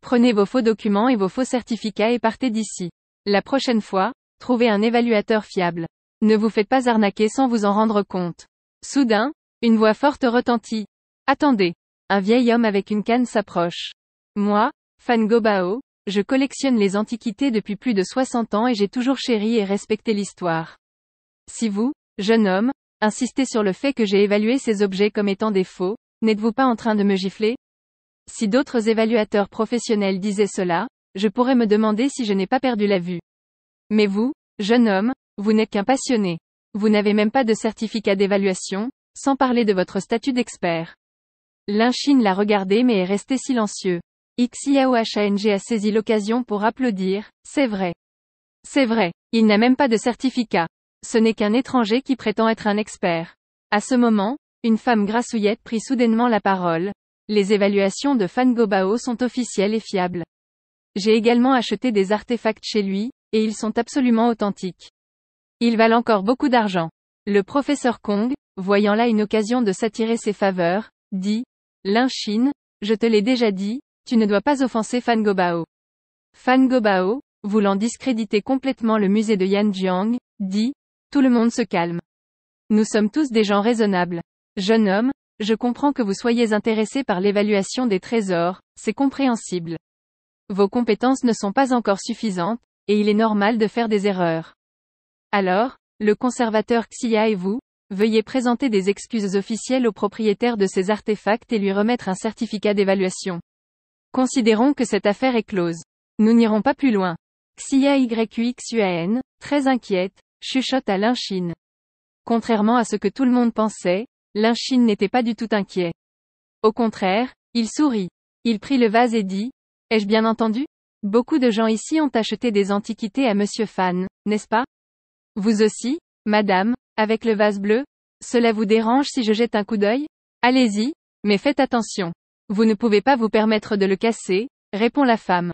A: Prenez vos faux documents et vos faux certificats et partez d'ici. La prochaine fois, trouvez un évaluateur fiable. Ne vous faites pas arnaquer sans vous en rendre compte. Soudain, une voix forte retentit. Attendez. Un vieil homme avec une canne s'approche. Moi, Fan Gobao, je collectionne les antiquités depuis plus de 60 ans et j'ai toujours chéri et respecté l'histoire. Si vous, jeune homme, Insister sur le fait que j'ai évalué ces objets comme étant des faux, n'êtes-vous pas en train de me gifler Si d'autres évaluateurs professionnels disaient cela, je pourrais me demander si je n'ai pas perdu la vue. Mais vous, jeune homme, vous n'êtes qu'un passionné. Vous n'avez même pas de certificat d'évaluation, sans parler de votre statut d'expert. L'inchine l'a regardé mais est resté silencieux. XIAOHANG a saisi l'occasion pour applaudir, c'est vrai. C'est vrai, il n'a même pas de certificat ce n'est qu'un étranger qui prétend être un expert. À ce moment, une femme grassouillette prit soudainement la parole. Les évaluations de Gobao sont officielles et fiables. J'ai également acheté des artefacts chez lui, et ils sont absolument authentiques. Ils valent encore beaucoup d'argent. Le professeur Kong, voyant là une occasion de s'attirer ses faveurs, dit, Lin Chine, je te l'ai déjà dit, tu ne dois pas offenser Fan Gobao, voulant discréditer complètement le musée de Yanjiang, dit, tout le monde se calme. Nous sommes tous des gens raisonnables. Jeune homme, je comprends que vous soyez intéressé par l'évaluation des trésors, c'est compréhensible. Vos compétences ne sont pas encore suffisantes, et il est normal de faire des erreurs. Alors, le conservateur Xia et vous, veuillez présenter des excuses officielles au propriétaire de ces artefacts et lui remettre un certificat d'évaluation. Considérons que cette affaire est close. Nous n'irons pas plus loin. Xia YUXUAN, très inquiète, chuchote à l'inchine. Contrairement à ce que tout le monde pensait, l'inchine n'était pas du tout inquiet. Au contraire, il sourit. Il prit le vase et dit, Ai-je bien entendu Beaucoup de gens ici ont acheté des antiquités à Monsieur Fan, n'est-ce pas Vous aussi, Madame, avec le vase bleu Cela vous dérange si je jette un coup d'œil Allez-y, mais faites attention. Vous ne pouvez pas vous permettre de le casser, répond la femme.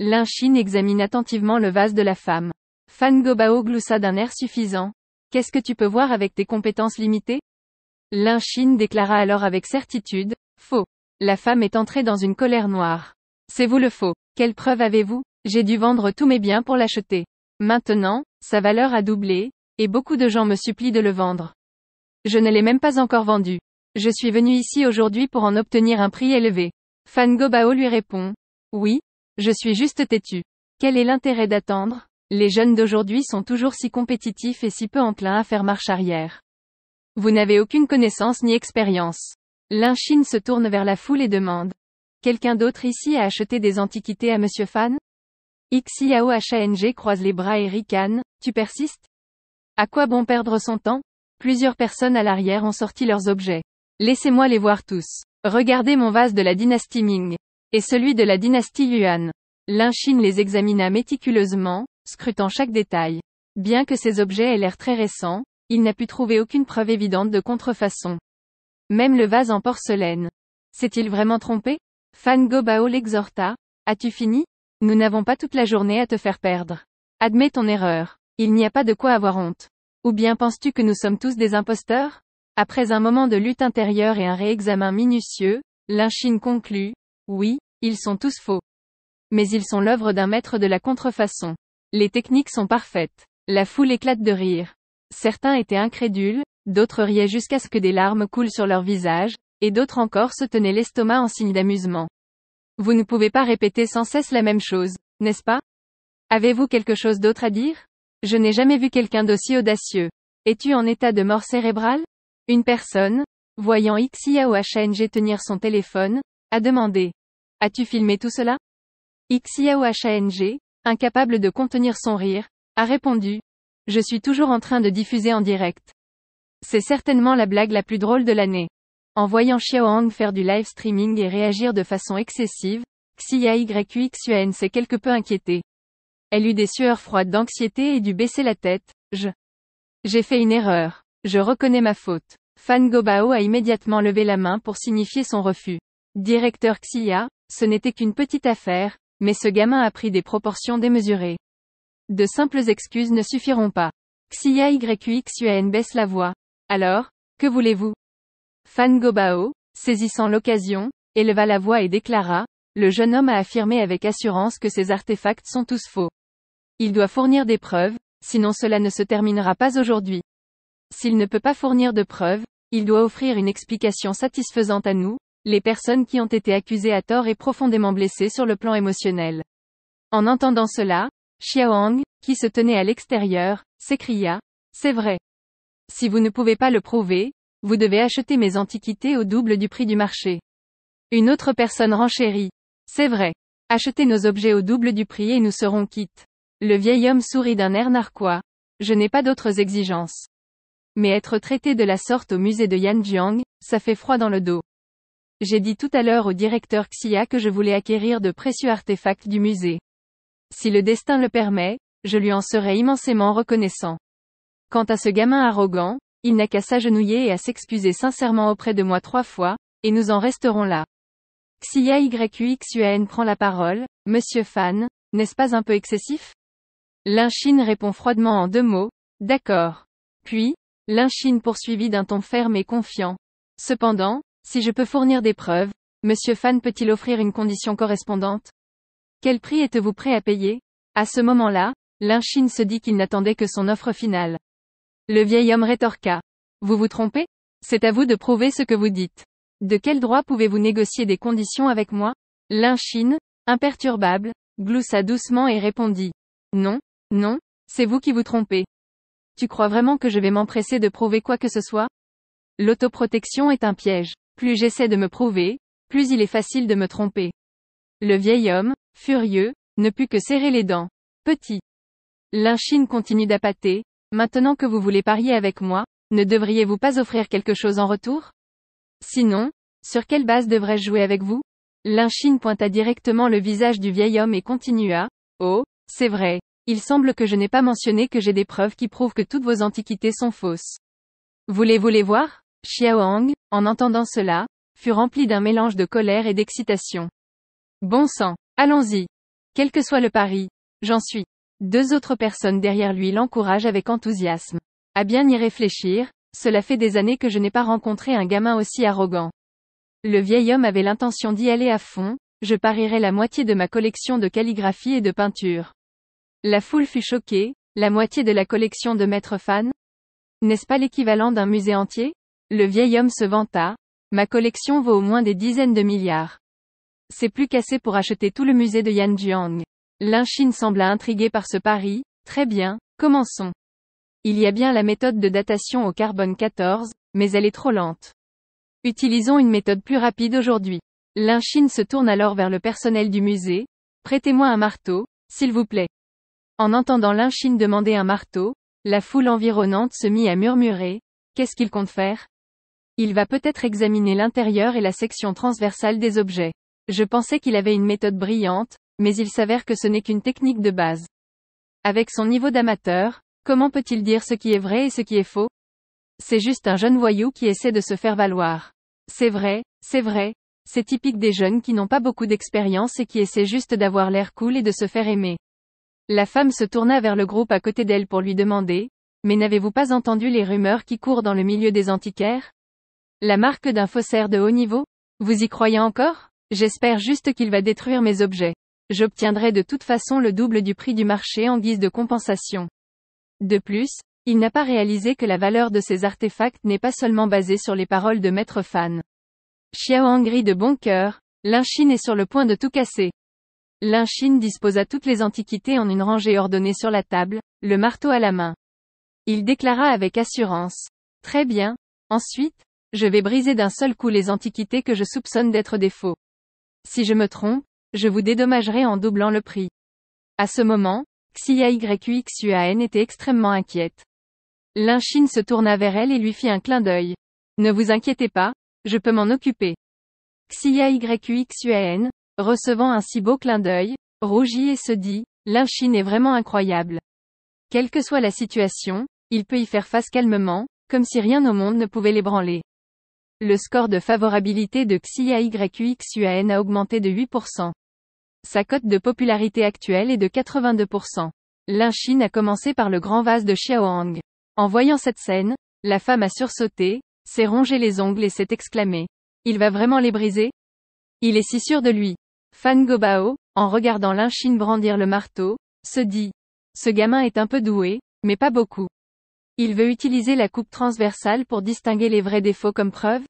A: L'inchine examine attentivement le vase de la femme. Fan Gobao gloussa d'un air suffisant. Qu'est-ce que tu peux voir avec tes compétences limitées L'inchine déclara alors avec certitude, faux. La femme est entrée dans une colère noire. C'est vous le faux. Quelle preuve avez-vous J'ai dû vendre tous mes biens pour l'acheter. Maintenant, sa valeur a doublé, et beaucoup de gens me supplient de le vendre. Je ne l'ai même pas encore vendu. Je suis venu ici aujourd'hui pour en obtenir un prix élevé. Fan Gobao lui répond. Oui, je suis juste têtu. Quel est l'intérêt d'attendre les jeunes d'aujourd'hui sont toujours si compétitifs et si peu enclins à faire marche arrière. Vous n'avez aucune connaissance ni expérience. L'inchine se tourne vers la foule et demande. Quelqu'un d'autre ici a acheté des antiquités à Monsieur Fan Heng croise les bras et ricane. Tu persistes À quoi bon perdre son temps Plusieurs personnes à l'arrière ont sorti leurs objets. Laissez-moi les voir tous. Regardez mon vase de la dynastie Ming. Et celui de la dynastie Yuan. L'inchine les examina méticuleusement, scrutant chaque détail. Bien que ces objets aient l'air très récents, il n'a pu trouver aucune preuve évidente de contrefaçon. Même le vase en porcelaine. S'est-il vraiment trompé Fan Gobao l'exhorta. As-tu fini Nous n'avons pas toute la journée à te faire perdre. Admets ton erreur. Il n'y a pas de quoi avoir honte. Ou bien penses-tu que nous sommes tous des imposteurs Après un moment de lutte intérieure et un réexamen minutieux, l'inchine conclut, oui, ils sont tous faux. Mais ils sont l'œuvre d'un maître de la contrefaçon. Les techniques sont parfaites. La foule éclate de rire. Certains étaient incrédules, d'autres riaient jusqu'à ce que des larmes coulent sur leur visage, et d'autres encore se tenaient l'estomac en signe d'amusement. Vous ne pouvez pas répéter sans cesse la même chose, n'est-ce pas Avez-vous quelque chose d'autre à dire Je n'ai jamais vu quelqu'un d'aussi audacieux. Es-tu en état de mort cérébrale Une personne, voyant HANG tenir son téléphone, a demandé. As-tu filmé tout cela HANG incapable de contenir son rire, a répondu ⁇ Je suis toujours en train de diffuser en direct. C'est certainement la blague la plus drôle de l'année. En voyant Hang faire du live streaming et réagir de façon excessive, Xiaoyuxuan s'est quelque peu inquiétée. Elle eut des sueurs froides d'anxiété et dut baisser la tête, je. J'ai fait une erreur. Je reconnais ma faute. Fan Gobao a immédiatement levé la main pour signifier son refus. Directeur Xia, ce n'était qu'une petite affaire, mais ce gamin a pris des proportions démesurées. De simples excuses ne suffiront pas. Xia YQXUAN baisse la voix. Alors, que voulez-vous Fan Gobao, saisissant l'occasion, éleva la voix et déclara, le jeune homme a affirmé avec assurance que ces artefacts sont tous faux. Il doit fournir des preuves, sinon cela ne se terminera pas aujourd'hui. S'il ne peut pas fournir de preuves, il doit offrir une explication satisfaisante à nous, les personnes qui ont été accusées à tort et profondément blessées sur le plan émotionnel. En entendant cela, Xiaohang, qui se tenait à l'extérieur, s'écria, C'est vrai. Si vous ne pouvez pas le prouver, vous devez acheter mes antiquités au double du prix du marché. Une autre personne renchérit. C'est vrai. Achetez nos objets au double du prix et nous serons quittes. Le vieil homme sourit d'un air narquois. Je n'ai pas d'autres exigences. Mais être traité de la sorte au musée de Yanjiang, ça fait froid dans le dos. J'ai dit tout à l'heure au directeur Xia que je voulais acquérir de précieux artefacts du musée. Si le destin le permet, je lui en serai immensément reconnaissant. Quant à ce gamin arrogant, il n'a qu'à s'agenouiller et à s'excuser sincèrement auprès de moi trois fois, et nous en resterons là. Xia Yuxuan prend la parole, Monsieur Fan, n'est-ce pas un peu excessif L'inchine répond froidement en deux mots, d'accord. Puis, l'inchine poursuivit d'un ton ferme et confiant. Cependant, si je peux fournir des preuves, Monsieur Fan peut-il offrir une condition correspondante Quel prix êtes-vous prêt à payer À ce moment-là, l'inchine se dit qu'il n'attendait que son offre finale. Le vieil homme rétorqua. Vous vous trompez C'est à vous de prouver ce que vous dites. De quel droit pouvez-vous négocier des conditions avec moi L'inchine, imperturbable, gloussa doucement et répondit. Non, non, c'est vous qui vous trompez. Tu crois vraiment que je vais m'empresser de prouver quoi que ce soit L'autoprotection est un piège. Plus j'essaie de me prouver, plus il est facile de me tromper. Le vieil homme, furieux, ne put que serrer les dents. Petit. L'inchine continue d'appâter. Maintenant que vous voulez parier avec moi, ne devriez-vous pas offrir quelque chose en retour Sinon, sur quelle base devrais-je jouer avec vous L'inchine pointa directement le visage du vieil homme et continua. Oh, c'est vrai. Il semble que je n'ai pas mentionné que j'ai des preuves qui prouvent que toutes vos antiquités sont fausses. Voulez-vous les voir Xiaohang, en entendant cela, fut rempli d'un mélange de colère et d'excitation. Bon sang, allons-y. Quel que soit le pari, j'en suis. Deux autres personnes derrière lui l'encouragent avec enthousiasme. À bien y réfléchir, cela fait des années que je n'ai pas rencontré un gamin aussi arrogant. Le vieil homme avait l'intention d'y aller à fond, je parierais la moitié de ma collection de calligraphie et de peinture. La foule fut choquée, la moitié de la collection de Maître Fan N'est-ce pas l'équivalent d'un musée entier le vieil homme se vanta. Ma collection vaut au moins des dizaines de milliards. C'est plus qu'assez pour acheter tout le musée de Yanjiang. L'inchine sembla intrigué par ce pari. Très bien, commençons. Il y a bien la méthode de datation au carbone 14, mais elle est trop lente. Utilisons une méthode plus rapide aujourd'hui. L'inchine se tourne alors vers le personnel du musée. Prêtez-moi un marteau, s'il vous plaît. En entendant l'inchine demander un marteau, la foule environnante se mit à murmurer. Qu'est-ce qu'il compte faire il va peut-être examiner l'intérieur et la section transversale des objets. Je pensais qu'il avait une méthode brillante, mais il s'avère que ce n'est qu'une technique de base. Avec son niveau d'amateur, comment peut-il dire ce qui est vrai et ce qui est faux C'est juste un jeune voyou qui essaie de se faire valoir. C'est vrai, c'est vrai, c'est typique des jeunes qui n'ont pas beaucoup d'expérience et qui essaient juste d'avoir l'air cool et de se faire aimer. La femme se tourna vers le groupe à côté d'elle pour lui demander, Mais n'avez-vous pas entendu les rumeurs qui courent dans le milieu des antiquaires la marque d'un faussaire de haut niveau Vous y croyez encore J'espère juste qu'il va détruire mes objets. J'obtiendrai de toute façon le double du prix du marché en guise de compensation. De plus, il n'a pas réalisé que la valeur de ces artefacts n'est pas seulement basée sur les paroles de maître Fan. Xiao gris de bon cœur, L'inchine est sur le point de tout casser. L'inchine disposa toutes les antiquités en une rangée ordonnée sur la table, le marteau à la main. Il déclara avec assurance. Très bien. Ensuite, je vais briser d'un seul coup les antiquités que je soupçonne d'être des faux. Si je me trompe, je vous dédommagerai en doublant le prix. À ce moment, Xuan était extrêmement inquiète. L'inchine se tourna vers elle et lui fit un clin d'œil. Ne vous inquiétez pas, je peux m'en occuper. YUXUAN, recevant un si beau clin d'œil, rougit et se dit, L'inchine est vraiment incroyable. Quelle que soit la situation, il peut y faire face calmement, comme si rien au monde ne pouvait l'ébranler. Le score de favorabilité de Xi à a augmenté de 8%. Sa cote de popularité actuelle est de 82%. L'inchine a commencé par le grand vase de Xiaohang. En voyant cette scène, la femme a sursauté, s'est rongé les ongles et s'est exclamée. Il va vraiment les briser Il est si sûr de lui. Fan Gobao, en regardant l'inchine brandir le marteau, se dit. Ce gamin est un peu doué, mais pas beaucoup. Il veut utiliser la coupe transversale pour distinguer les vrais défauts comme preuve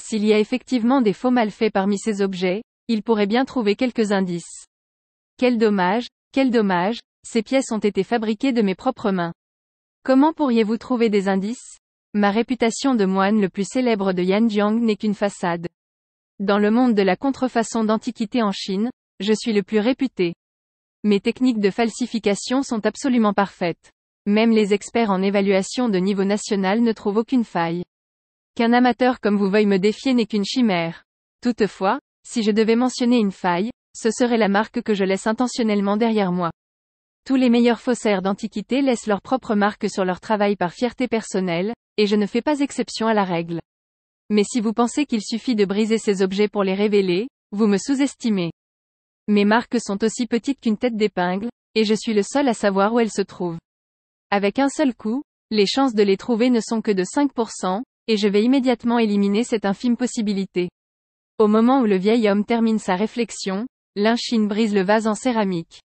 A: S'il y a effectivement des faux malfaits parmi ces objets, il pourrait bien trouver quelques indices. Quel dommage, quel dommage, ces pièces ont été fabriquées de mes propres mains. Comment pourriez-vous trouver des indices Ma réputation de moine le plus célèbre de Yanjiang n'est qu'une façade. Dans le monde de la contrefaçon d'antiquité en Chine, je suis le plus réputé. Mes techniques de falsification sont absolument parfaites. Même les experts en évaluation de niveau national ne trouvent aucune faille. Qu'un amateur comme vous veuille me défier n'est qu'une chimère. Toutefois, si je devais mentionner une faille, ce serait la marque que je laisse intentionnellement derrière moi. Tous les meilleurs faussaires d'antiquité laissent leur propre marque sur leur travail par fierté personnelle, et je ne fais pas exception à la règle. Mais si vous pensez qu'il suffit de briser ces objets pour les révéler, vous me sous-estimez. Mes marques sont aussi petites qu'une tête d'épingle, et je suis le seul à savoir où elles se trouvent. Avec un seul coup, les chances de les trouver ne sont que de 5%, et je vais immédiatement éliminer cette infime possibilité. Au moment où le vieil homme termine sa réflexion, l'inchine brise le vase en céramique.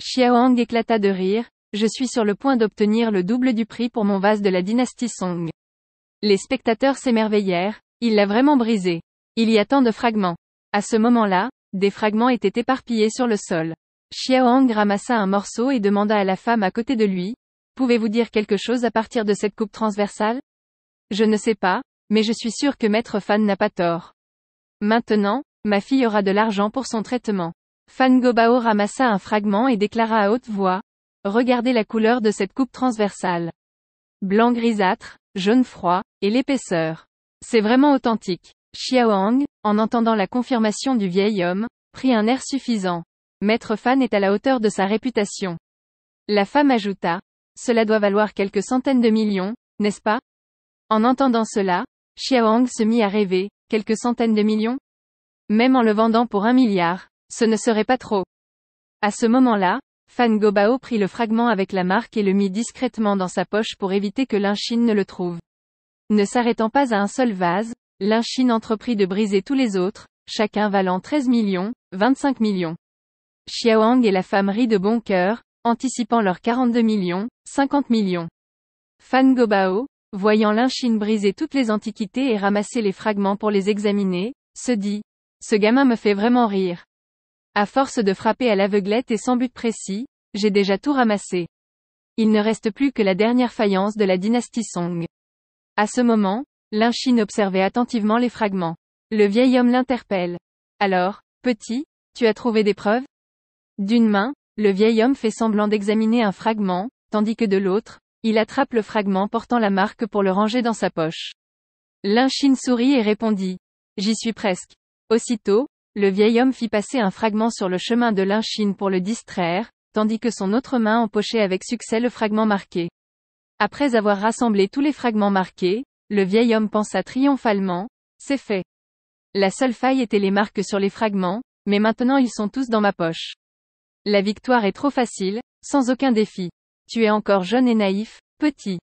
A: Xiaohang éclata de rire, je suis sur le point d'obtenir le double du prix pour mon vase de la dynastie Song. Les spectateurs s'émerveillèrent, il l'a vraiment brisé. Il y a tant de fragments. À ce moment-là, des fragments étaient éparpillés sur le sol. Xiaohang ramassa un morceau et demanda à la femme à côté de lui, Pouvez-vous dire quelque chose à partir de cette coupe transversale Je ne sais pas, mais je suis sûr que maître Fan n'a pas tort. Maintenant, ma fille aura de l'argent pour son traitement. Fan Gobao ramassa un fragment et déclara à haute voix. Regardez la couleur de cette coupe transversale. Blanc grisâtre, jaune froid, et l'épaisseur. C'est vraiment authentique. Xiaohang, en entendant la confirmation du vieil homme, prit un air suffisant. Maître Fan est à la hauteur de sa réputation. La femme ajouta, cela doit valoir quelques centaines de millions, n'est-ce pas En entendant cela, Xiaohang se mit à rêver, quelques centaines de millions Même en le vendant pour un milliard, ce ne serait pas trop. À ce moment-là, Fan Gobao prit le fragment avec la marque et le mit discrètement dans sa poche pour éviter que l'inchine ne le trouve. Ne s'arrêtant pas à un seul vase, l'inchine entreprit de briser tous les autres, chacun valant 13 millions, 25 millions. Xiaohang et la femme rient de bon cœur, anticipant leurs 42 millions, 50 millions. Fan Gobao, voyant l'inchine briser toutes les antiquités et ramasser les fragments pour les examiner, se dit « Ce gamin me fait vraiment rire. À force de frapper à l'aveuglette et sans but précis, j'ai déjà tout ramassé. Il ne reste plus que la dernière faïence de la dynastie Song. » À ce moment, l'inchine observait attentivement les fragments. Le vieil homme l'interpelle. Alors, petit, tu as trouvé des preuves D'une main, le vieil homme fait semblant d'examiner un fragment, tandis que de l'autre, il attrape le fragment portant la marque pour le ranger dans sa poche. L'inchine sourit et répondit. J'y suis presque. Aussitôt, le vieil homme fit passer un fragment sur le chemin de l'inchine pour le distraire, tandis que son autre main empochait avec succès le fragment marqué. Après avoir rassemblé tous les fragments marqués, le vieil homme pensa triomphalement, c'est fait. La seule faille était les marques sur les fragments, mais maintenant ils sont tous dans ma poche. La victoire est trop facile, sans aucun défi. Tu es encore jeune et naïf, petit.